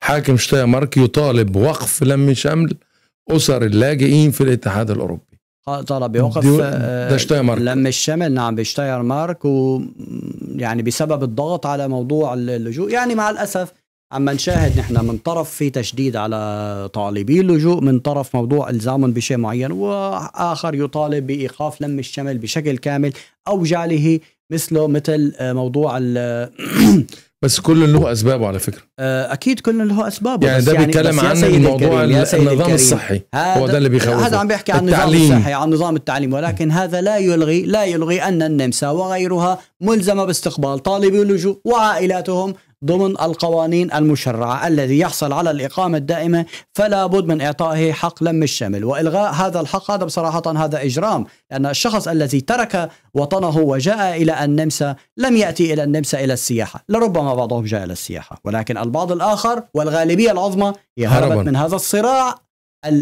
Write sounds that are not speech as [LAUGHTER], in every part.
حاكم شتايمارك يطالب وقف لم شمل أسر اللاجئين في الاتحاد الأوروبي طلب يوقف آه، ده لم الشمل نعم و ويعني بسبب الضغط على موضوع اللجوء يعني مع الاسف عم نشاهد نحن من طرف في تشديد على طالبي اللجوء من طرف موضوع الزامهم بشيء معين واخر يطالب بايقاف لم الشمل بشكل كامل او جعله مثله مثل آه، موضوع [CLEARS THROAT] بس كل له اسبابه على فكره آه، اكيد كل له اسبابه يعني ده يعني بيتكلم عن الموضوع النظام الصحي هو ده اللي بيخوف هذا عم بيحكي عن النظام الصحي عن نظام التعليم ولكن هذا لا يلغي لا يلغي ان النمسا وغيرها ملزمه باستقبال طالبي اللجوء وعائلاتهم ضمن القوانين المشرعة الذي يحصل على الإقامة الدائمة فلا بد من إعطائه حق لم الشمل وإلغاء هذا الحق هذا بصراحة هذا إجرام لأن الشخص الذي ترك وطنه وجاء إلى النمسا لم يأتي إلى النمسا إلى السياحة لربما بعضهم جاء إلى السياحة ولكن البعض الآخر والغالبية العظمى هرب هربت من هذا الصراع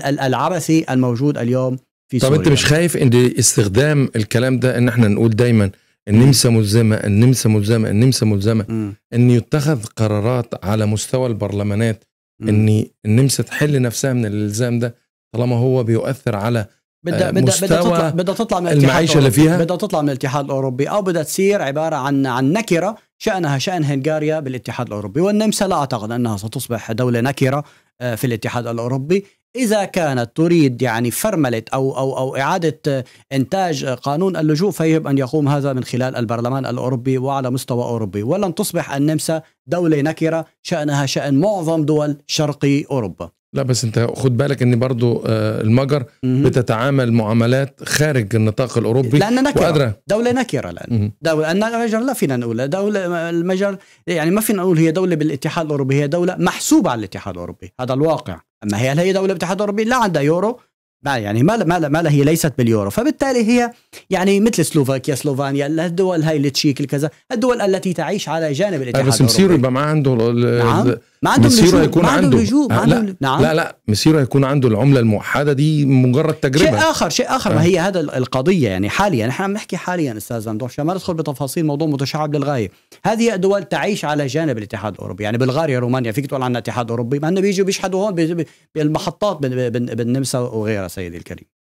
العبثي الموجود اليوم في طب سوريا. انت مش خايف ان استخدام الكلام ده ان احنا نقول دايما النمسا ملزمه النمسا ملزمه النمسا ملزمه ان يتخذ قرارات على مستوى البرلمانات ان النمسا تحل نفسها من الالزام ده طالما هو بيؤثر على آه، بدها بدها بدا تطلع بدها تطلع من المعيشه اللي فيها بدها تطلع من الاتحاد الاوروبي او بدها تصير عباره عن عن نكره شانها شان هنغاريا بالاتحاد الاوروبي والنمسا لا اعتقد انها ستصبح دوله نكره آه، في الاتحاد الاوروبي اذا كانت تريد يعني فرمله او او او اعاده انتاج قانون اللجوء فيجب ان يقوم هذا من خلال البرلمان الاوروبي وعلى مستوى اوروبي ولن تصبح النمسا دوله نكره شانها شان معظم دول شرقي اوروبا لا بس انت خد بالك ان برضو آه، المجر بتتعامل معاملات خارج النطاق الاوروبي لانها نكره وقادرة. دوله نكره الان دوله ان المجر لا فينا نقول دوله المجر يعني ما فينا نقول هي دوله بالاتحاد الاوروبي هي دوله محسوبه على الاتحاد الاوروبي هذا الواقع اما هي هل هي دوله بالاتحاد الاوروبي؟ لا عندها يورو يعني ما ما ما هي ليست باليورو فبالتالي هي يعني مثل سلوفاكيا سلوفانيا الدول هاي التشيك الكذا الدول التي تعيش على جانب الاتحاد بس مسيرو يبقى ما عنده نعم ما عنده مسيرو يكون ما عنده لجوء ما عنده لا نعم لا لا مسيرو يكون عنده العمله الموحده دي مجرد تجربه شيء اخر شيء اخر ما هي هذا القضيه يعني حاليا نحن عم نحكي حاليا استاذ زندوق عشان ما ندخل بتفاصيل موضوع متشعب للغايه هذه الدول تعيش على جانب الاتحاد الاوروبي يعني بلغاريا رومانيا فيك تقول عنها اتحاد اوروبي ما انه بيجوا بيشحدوا هون بالمحطات بالنمسا وغيرها سيدي الكريم